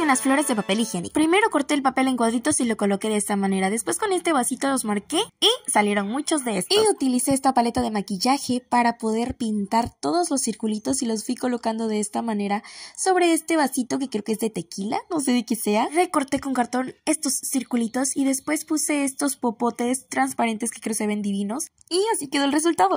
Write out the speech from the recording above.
En las flores de papel higiénico. Primero corté el papel en cuadritos y lo coloqué de esta manera. Después con este vasito los marqué y salieron muchos de estos. Y utilicé esta paleta de maquillaje para poder pintar todos los circulitos y los fui colocando de esta manera sobre este vasito que creo que es de tequila, no sé de qué sea. Recorté con cartón estos circulitos y después puse estos popotes transparentes que creo se ven divinos y así quedó el resultado.